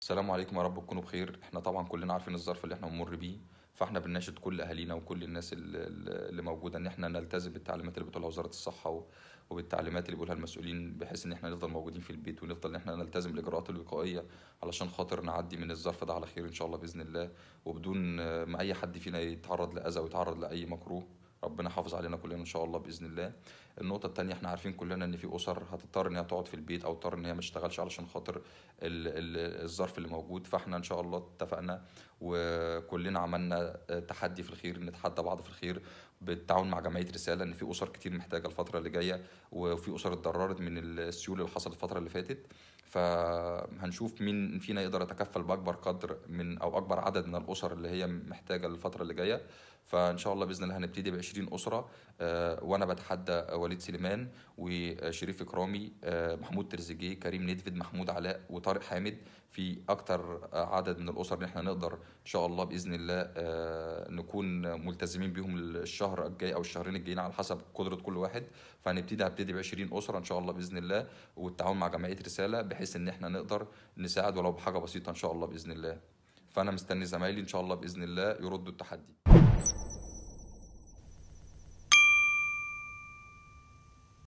السلام عليكم يا رب تكونوا بخير احنا طبعا كلنا عارفين الظرف اللي احنا بنمر بيه فاحنا بنناشد كل اهالينا وكل الناس اللي موجوده ان احنا نلتزم بالتعليمات اللي بتقولها وزاره الصحه وبالتعليمات اللي بيقولها المسؤولين بحيث ان احنا نفضل موجودين في البيت ونفضل ان احنا نلتزم الاجراءات الوقائيه علشان خاطر نعدي من الظرف ده على خير ان شاء الله باذن الله وبدون ما اي حد فينا يتعرض لاذى ويتعرض لاي مكروه ربنا يحافظ علينا كلنا ان شاء الله باذن الله النقطه الثانيه احنا عارفين كلنا ان في اسر هتضطر ان هي تقعد في البيت او تضطر ان هي ما تشتغلش علشان خاطر الظرف اللي موجود فاحنا ان شاء الله اتفقنا وكلنا عملنا تحدي في الخير نتحدى بعض في الخير بالتعاون مع جمعيه رساله ان في اسر كتير محتاجه الفتره اللي جايه وفي اسر اتضررت من السيول اللي حصلت الفتره اللي فاتت فهنشوف مين فينا يقدر يتكفل باكبر قدر من او اكبر عدد من الاسر اللي هي محتاجه الفتره اللي جايه فان شاء الله باذن الله هنبتدي ب 20 اسره آه، وانا بتحدى وليد سليمان وشريف اكرامي آه، محمود ترزيجيه كريم ندفد محمود علاء وطارق حامد في اكتر آه، عدد من الاسر اللي احنا نقدر ان شاء الله باذن الله نكون ملتزمين بيهم الشهر الشهر الجاي او الشهرين الجايين على حسب قدره كل واحد فهنبتدي هبتدي ب 20 اسره ان شاء الله باذن الله والتعاون مع جمعيه رساله بحيث ان احنا نقدر نساعد ولو بحاجه بسيطه ان شاء الله باذن الله فانا مستني زمايلي ان شاء الله باذن الله يردوا التحدي